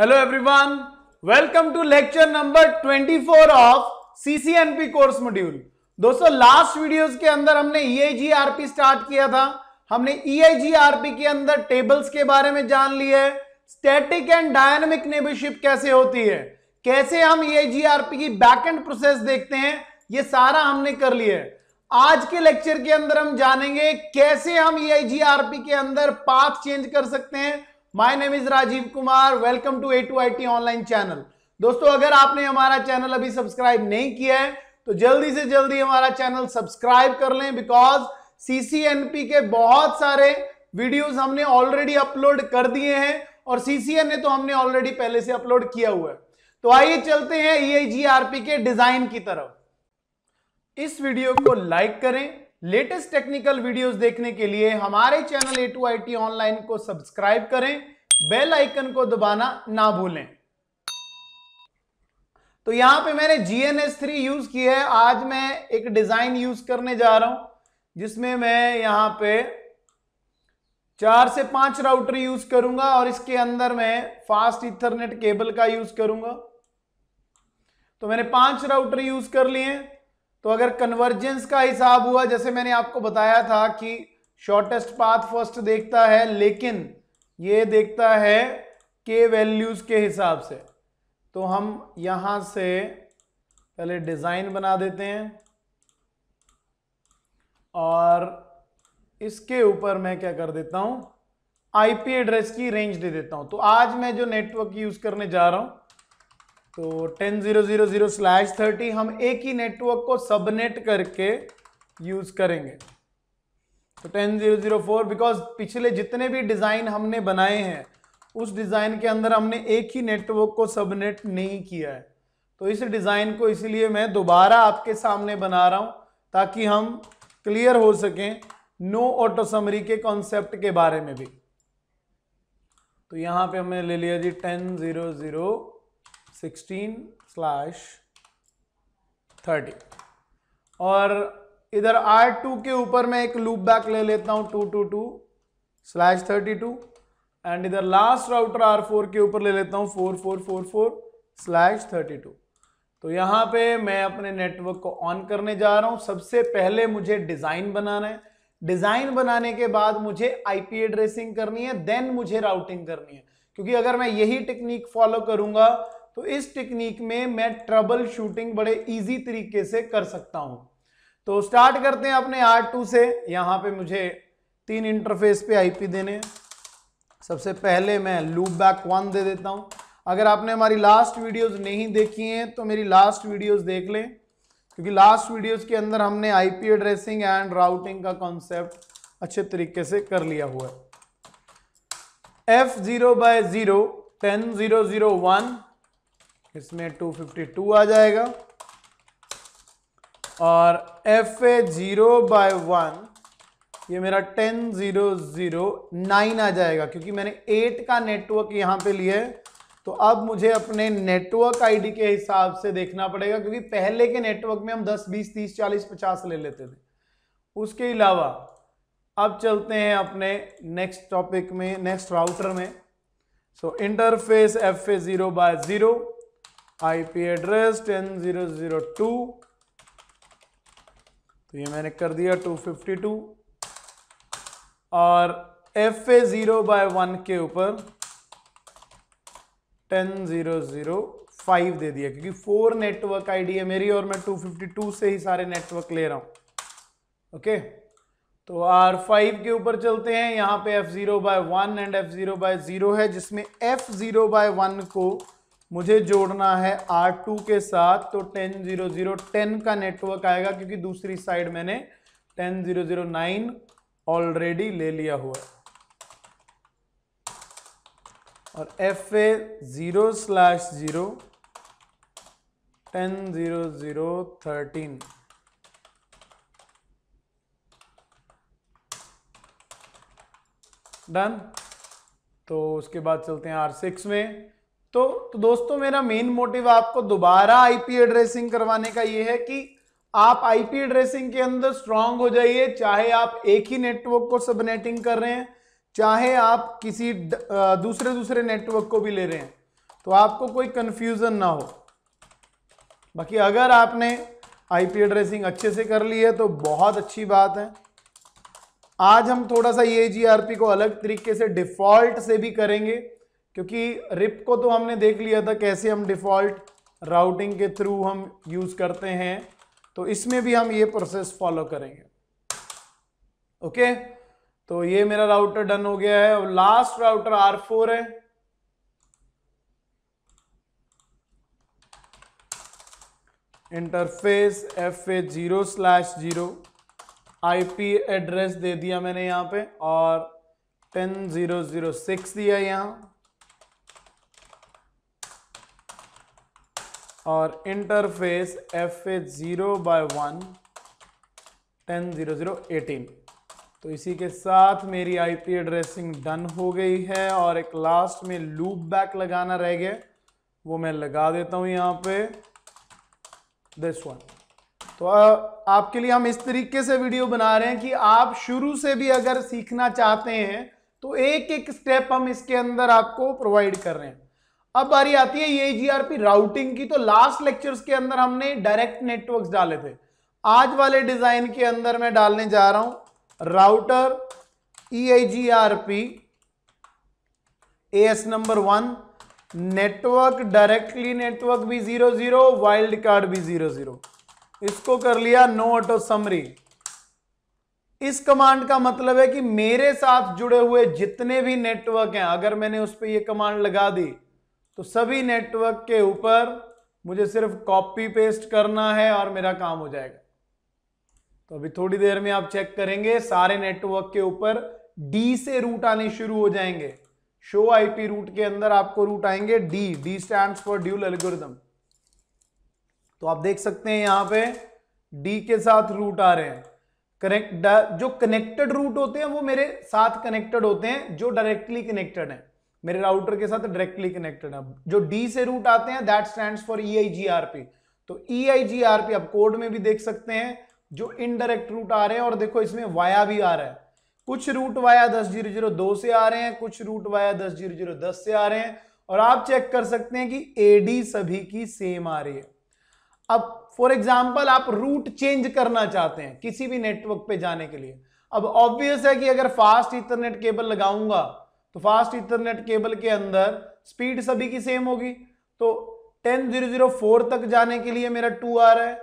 hello everyone welcome to lecture number 24 of CCNP course module दोस्तों last videos के अंदर हमने ईआईजीआरपी e स्टार्ट किया था हमने ईआईजीआरपी e के अंदर टेबल्स के बारे में जान लिए स्टैटिक एंड डायनामिक नेबरशिप कैसे होती है कैसे हम ईआईजीआरपी e की बैकएंड प्रोसेस देखते हैं ये सारा हमने कर लिया है आज के लेक्चर के अंदर हम जानेंगे कैसे हम EIGRP के अंदर पाथ चेंज कर सकते हैं my name is Rajeev Kumar welcome to A two I online channel दोस्तों अगर आपने हमारा चैनल अभी सब्सक्राइब नहीं किया है तो जल्दी से जल्दी हमारा चैनल सब्सक्राइब कर लें बिकॉज सीसीएनपी के बहुत सारे वीडियोस हमने ऑलरेडी अपलोड कर दिए हैं और सीसीएन ने तो हमने ऑलरेडी पहले से अपलोड किया हुआ है तो आइए चलते हैं ई e के डिजाइन की तरफ इस वीडियो को लाइक करें लेटेस्ट टेक्निकल वीडियोस देखने के लिए हमारे channel A two I T online को सब्सक्राइब करें बेल आइकन को दबाना ना भूलें तो यहां पे मैंने जीएनएस थ्री यूज की है आज मैं एक डिजाइन यूज करने जा रहा हूं जिसमें मैं यहां पे चार से पांच राउटर यूज करूंगा और इसके अंदर मैं फास्ट इथरनेट केबल का यूज करूंगा तो मैंने पांच राउटर यूज कर लिए तो अगर कन्वर्जेंस का हिसाब हुआ जैसे मैंने आपको बताया था कि शॉर्टेस्ट पाथ फर्स्ट देखता है लेकिन ये देखता है के वैल्यूज के हिसाब से तो हम यहां से पहले डिजाइन बना देते हैं और इसके ऊपर मैं क्या कर देता हूं आईपी एड्रेस की रेंज दे देता हूं तो आज मैं जो नेटवर्क यूज करने जा रहा हूं तो ten zero zero zero slash thirty हम एक ही नेटवर्क को सबनेट करके यूज करेंगे तो ten zero zero four because पिछले जितने भी डिज़ाइन हमने बनाए हैं उस डिज़ाइन के अंदर हमने एक ही नेटवर्क को सबनेट नहीं किया है तो इस डिज़ाइन को इसलिए मैं दोबारा आपके सामने बना रहा हूं ताकि हम क्लियर हो सकें नो ऑटो समरी के कॉन्सेप्ट के बारे में भी तो यहां पे हमने ले लिया जी ten zero zero sixteen slash thirty और इधर आर टू के ऊपर मैं एक लूप बैक ले लेता हूं two two two slash thirty two and इधर लास्ट राउटर आर फोर के ऊपर ले लेता हूँ four four four four slash thirty two तो यहां पे मैं अपने नेटवर्क को ऑन करने जा रहा हूं सबसे पहले मुझे डिज़ाइन बनाना है डिज़ाइन बनाने के बाद मुझे आईपी एड्रेसिंग करनी है देन मुझे राउटिंग करनी है क्योंकि अगर मैं यही टेक्निक फॉलो करूंगा तो इस टेक्निक में मैं ट्रबल शूटिंग बड़े इजी तरीके से कर सकता हूं तो स्टार्ट करते हैं अपने आर टू से यहां पे मुझे तीन इंटरफेस पे आईपी देने सबसे पहले मैं लूप बैक वन दे देता हूं अगर आपने हमारी लास्ट वीडियोस नहीं देखी हैं तो मेरी लास्ट वीडियोस देख लें क्योंकि लास्ट वीडियोस के अंदर हमने आईपी एड्रेसिंग एंड राउटिंग का कॉन्सेप्ट अच्छे तरीके से कर लिया हुआ है F zero by zero ten zero zero one इसमें 252 आ जाएगा और F A zero by one ये मेरा टेन जीरो जीरो नाइन आ जाएगा क्योंकि मैंने एट का नेटवर्क यहां पे लिया है तो अब मुझे अपने नेटवर्क आईडी के हिसाब से देखना पड़ेगा क्योंकि पहले के नेटवर्क में हम 10, 20, 30, 40, 50 ले लेते थे उसके अलावा अब चलते हैं अपने नेक्स्ट टॉपिक में नेक्स्ट राउटर में so interface F A zero by zero IP address 10002 तो ये मैंने कर दिया 252 और F A zero by one के ऊपर 10005 दे दिया क्योंकि फोर नेटवर्क आईडी है मेरी और मैं 252 से ही सारे नेटवर्क ले रहा हूं ओके तो आर फाइव के ऊपर चलते हैं यहां पे F zero by one and F zero by zero है जिसमें एफ जीरो बाय वन को मुझे जोड़ना है आर टू के साथ तो टेन जीरो जीरो टेन का नेटवर्क आएगा क्योंकि दूसरी साइड मैंने ten zero zero nine already ले लिया हुआ है और F A zero slash zero ten zero zero thirteen done तो उसके बाद चलते हैं आर सिक्स में तो, तो दोस्तों मेरा मेन मोटिव आपको दोबारा आईपी एड्रेसिंग करवाने का ये है कि आप आईपी एड्रेसिंग के अंदर स्ट्रांग हो जाइए चाहे आप एक ही नेटवर्क को सबनेटिंग कर रहे हैं चाहे आप किसी दूसरे दूसरे नेटवर्क को भी ले रहे हैं तो आपको कोई कंफ्यूजन ना हो बाकी अगर आपने आईपी एड्रेसिंग अच्छे से कर ली है तो बहुत अच्छी बात है आज हम थोड़ा सा ये को अलग तरीके से डिफॉल्ट से भी करेंगे क्योंकि रिप को तो हमने देख लिया था कैसे हम डिफ़ॉल्ट राउटिंग के थ्रू हम यूज़ करते हैं तो इसमें भी हम ये प्रोसेस फॉलो करेंगे ओके तो ये मेरा राउटर डन हो गया है और लास्ट राउटर आर फोर है interface F A zero slash zero IP address दे दिया मैंने यहां पे और टेन जीरो जीरो सिक्स दिया यहां और interface F A zero by one ten zero zero eighteen तो इसी के साथ मेरी आईपी एड्रेसिंग डन हो गई है और एक लास्ट में लूप बैक लगाना रह गया वो मैं लगा देता हूं यहाँ पे दिस वन तो आपके लिए हम इस तरीके से वीडियो बना रहे हैं कि आप शुरू से भी अगर सीखना चाहते हैं तो एक एक स्टेप हम इसके अंदर आपको प्रोवाइड कर रहे हैं अब बारी आती है ये जीआरपी राउटिंग की तो लास्ट लेक्चर्स के अंदर हमने डायरेक्ट नेटवर्क्स डाले थे आज वाले डिजाइन के अंदर मैं डालने जा रहा हूं router EIGRP AS number one network directly network भी जीरो जीरो वाइल्ड कार्ड भी जीरो जीरो इसको कर लिया नो ऑटो समरी इस कमांड का मतलब है कि मेरे साथ जुड़े हुए जितने भी नेटवर्क हैं अगर मैंने उस पर यह कमांड लगा दी तो सभी नेटवर्क के ऊपर मुझे सिर्फ कॉपी पेस्ट करना है और मेरा काम हो जाएगा तो अभी थोड़ी देर में आप चेक करेंगे सारे नेटवर्क के ऊपर डी से रूट आने शुरू हो जाएंगे शो आईपी रूट के अंदर आपको रूट आएंगे D D stand for dual algorithm तो आप देख सकते हैं यहां पे डी के साथ रूट आ रहे हैं कनेक्ट जो कनेक्टेड रूट होते हैं वो मेरे साथ कनेक्टेड होते हैं जो डायरेक्टली कनेक्टेड है मेरे राउटर के साथ डायरेक्टली कनेक्टेड है जो डी से रूट आते हैं that stand for E I G R P तो E I G R P आप कोड में भी देख सकते हैं जो इनडायरेक्ट रूट आ रहे हैं और देखो इसमें वाया भी आ रहा है कुछ रूट वाया दस जीरो जीरो दो से आ रहे हैं कुछ रूट वाया दस जीरो जीरो दस से आ रहे हैं और आप चेक कर सकते हैं कि एडी सभी की सेम आ रही है अब फॉर एग्जाम्पल आप रूट चेंज करना चाहते हैं किसी भी नेटवर्क पे जाने के लिए अब ऑब्वियस है कि अगर फास्ट इथरनेट केबल लगाऊंगा तो फास्ट इथरनेट केबल के अंदर स्पीड सभी की सेम होगी तो टेन जीरो जीरो फोर तक जाने के लिए मेरा टू आ रहा है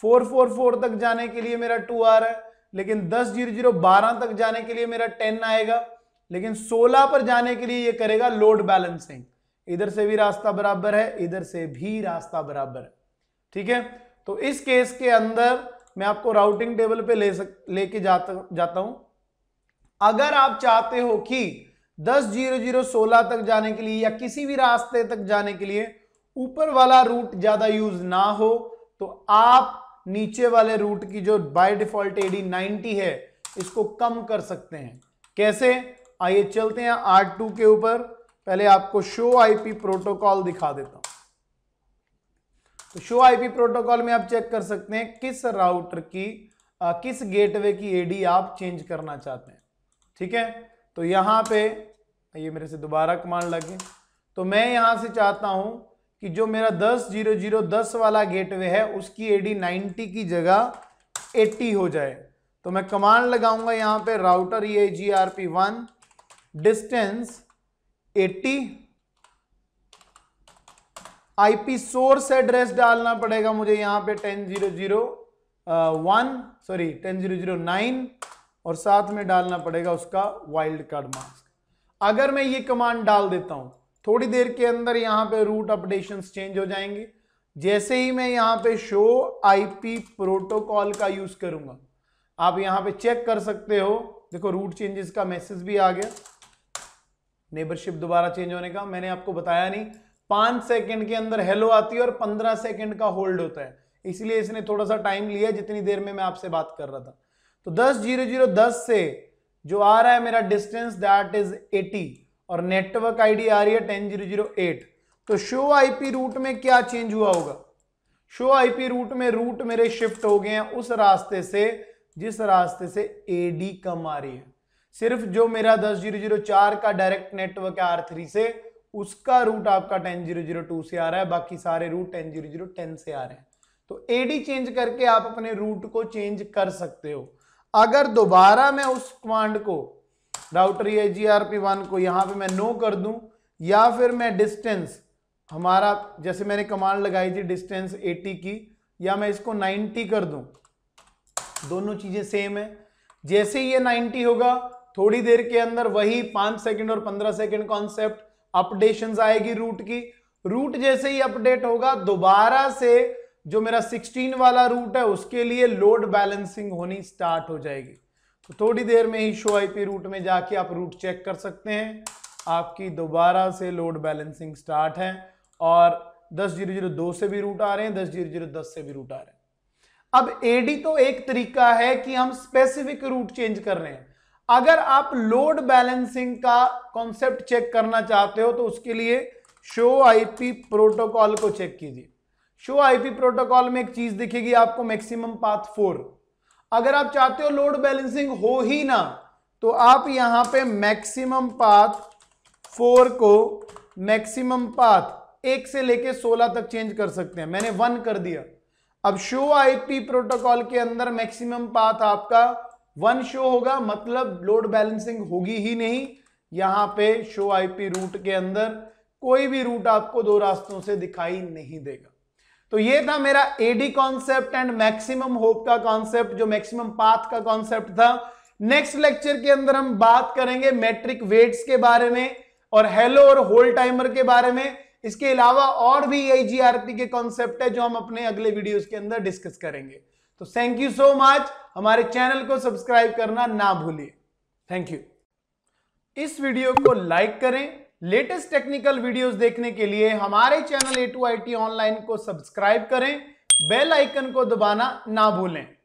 फोर फोर फोर तक जाने के लिए मेरा टू आ रहा है लेकिन दस जीरो जीरो बारह तक जाने के लिए मेरा टेन आएगा लेकिन सोलह पर जाने के लिए ये करेगा लोड बैलेंसिंग इधर से भी रास्ता बराबर है इधर से भी रास्ता बराबर है ठीक है तो इस केस के अंदर मैं आपको राउटिंग टेबल पे ले सक लेके जाता जाता हूं अगर आप चाहते हो कि दस जीरो जीरो सोलह तक जाने के लिए या किसी भी रास्ते तक जाने के लिए ऊपर वाला रूट ज्यादा यूज ना हो तो आप नीचे वाले रूट की जो बाय डिफॉल्ट एडी 90 है इसको कम कर सकते हैं कैसे आइए चलते हैं आर टू के ऊपर पहले आपको शो आईपी प्रोटोकॉल दिखा देता हूं तो शो आईपी प्रोटोकॉल में आप चेक कर सकते हैं किस राउटर की आ, किस गेटवे की एडी आप चेंज करना चाहते हैं ठीक है तो यहाँ पे ये मेरे से दोबारा कमांड लगे तो मैं यहाँ से चाहता हूँ कि जो मेरा दस जीरो जीरो दस वाला गेटवे है उसकी एडी 90 की जगह 80 हो जाए तो मैं कमांड लगाऊंगा यहाँ पे राउटर ये G R P one distance I P source address डालना पड़ेगा मुझे यहाँ पे ten zero zero one sorry ten zero zero nine और साथ में डालना पड़ेगा उसका वाइल्ड कार्ड मास्क अगर मैं ये कमांड डाल देता हूं थोड़ी देर के अंदर यहां पे रूट अपडेशन चेंज हो जाएंगे जैसे ही मैं यहां पे शो आईपी प्रोटोकॉल का यूज करूंगा आप यहां पे चेक कर सकते हो देखो रूट चेंजेस का मैसेज भी आ गया नेबरशिप दोबारा चेंज होने का मैंने आपको बताया नहीं पांच सेकेंड के अंदर हेलो आती है और पंद्रह सेकेंड का होल्ड होता है इसलिए इसने थोड़ा सा टाइम लिया जितनी देर में मैं आपसे बात कर रहा था तो दस जीरो जीरो दस से जो आ रहा है मेरा डिस्टेंस दैट इज 80 और नेटवर्क आईडी आ रही है टेन जीरो जीरो एट तो शो आईपी रूट में क्या चेंज हुआ होगा शो आईपी रूट में रूट मेरे शिफ्ट हो गए हैं उस रास्ते से जिस रास्ते से एडी कम आ रही है सिर्फ जो मेरा दस जीरो जीरो चार का डायरेक्ट नेटवर्क है आर थ्री से उसका रूट आपका टेन जीरो जीरो टू से आ रहा है बाकी सारे route ten zero zero ten से आ रहे हैं तो एडी चेंज करके आप अपने रूट को चेंज कर सकते हो अगर दोबारा मैं उस कमांड को राउटर या जी आर पी वन को यहाँ पे मैं नो कर दूं या फिर मैं डिस्टेंस हमारा जैसे मैंने कमांड लगाई थी डिस्टेंस 80 की या मैं इसको 90 कर दूं दोनों चीज़ें सेम है जैसे ये 90 होगा थोड़ी देर के अंदर वही पांच सेकंड और पंद्रह सेकंड कॉन्सेप्ट अपडेशन आएगी रूट की रूट जैसे ही अपडेट होगा दोबारा से जो मेरा 16 वाला रूट है उसके लिए लोड बैलेंसिंग होनी स्टार्ट हो जाएगी तो थोड़ी देर में ही शो आईपी रूट में जाके आप रूट चेक कर सकते हैं आपकी दोबारा से लोड बैलेंसिंग स्टार्ट है और दस जीरो जीरो दो से भी रूट आ रहे हैं दस जीरो जीरो दस से भी रूट आ रहे हैं अब एडी तो एक तरीका है कि हम स्पेसिफिक रूट चेंज कर रहे हैं अगर आप लोड बैलेंसिंग का कॉन्सेप्ट चेक करना चाहते हो तो उसके लिए शो आईपी प्रोटोकॉल को चेक कीजिए शो आईपी प्रोटोकॉल में एक चीज दिखेगी आपको मैक्सिमम पाथ फोर अगर आप चाहते हो लोड बैलेंसिंग हो ही ना तो आप यहां पे मैक्सिमम पाथ फोर को मैक्सिमम पाथ एक से लेके सोलह तक चेंज कर सकते हैं मैंने वन कर दिया अब शो आईपी प्रोटोकॉल के अंदर मैक्सिमम पाथ आपका वन शो होगा मतलब लोड बैलेंसिंग होगी ही नहीं यहां पे शो आईपी रूट के अंदर कोई भी रूट आपको दो रास्तों से दिखाई नहीं देगा तो ये था मेरा AD concept and maximum hop का कॉन्सेप्ट जो मैक्सिमम पाथ का कॉन्सेप्ट था नेक्स्ट लेक्चर के अंदर हम बात करेंगे मैट्रिक वेट्स के बारे में और हेलो और होल टाइमर के बारे में इसके अलावा और भी आई के कॉन्सेप्ट है जो हम अपने अगले वीडियोस के अंदर डिस्कस करेंगे तो थैंक यू सो मच हमारे चैनल को सब्सक्राइब करना ना भूलिए थैंक यू इस वीडियो को लाइक करें लेटेस्ट टेक्निकल वीडियोस देखने के लिए हमारे channel A two I T online को सब्सक्राइब करें बेल आइकन को दबाना ना भूलें